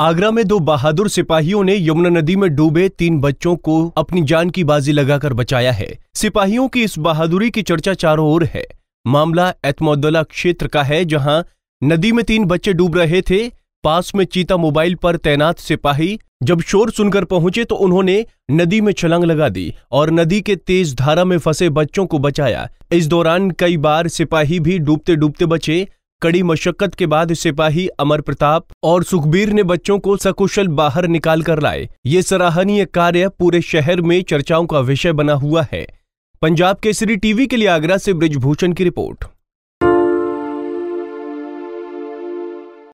आगरा में दो बहादुर सिपाहियों ने यमुना नदी में डूबे तीन बच्चों को अपनी जान की बाजी लगाकर बचाया है सिपाहियों की इस बहादुरी की चर्चा चारों ओर है मामला एतमोदला क्षेत्र का है जहां नदी में तीन बच्चे डूब रहे थे पास में चीता मोबाइल पर तैनात सिपाही जब शोर सुनकर पहुंचे तो उन्होंने नदी में छलांग लगा दी और नदी के तेज धारा में फंसे बच्चों को बचाया इस दौरान कई बार सिपाही भी डूबते डूबते बचे कड़ी मशक्कत के बाद सिपाही अमर प्रताप और सुखबीर ने बच्चों को सकुशल बाहर निकाल कर लाए ये सराहनीय कार्य पूरे शहर में चर्चाओं का विषय बना हुआ है पंजाब केसरी टीवी के लिए आगरा से ब्रिजभूषण की रिपोर्ट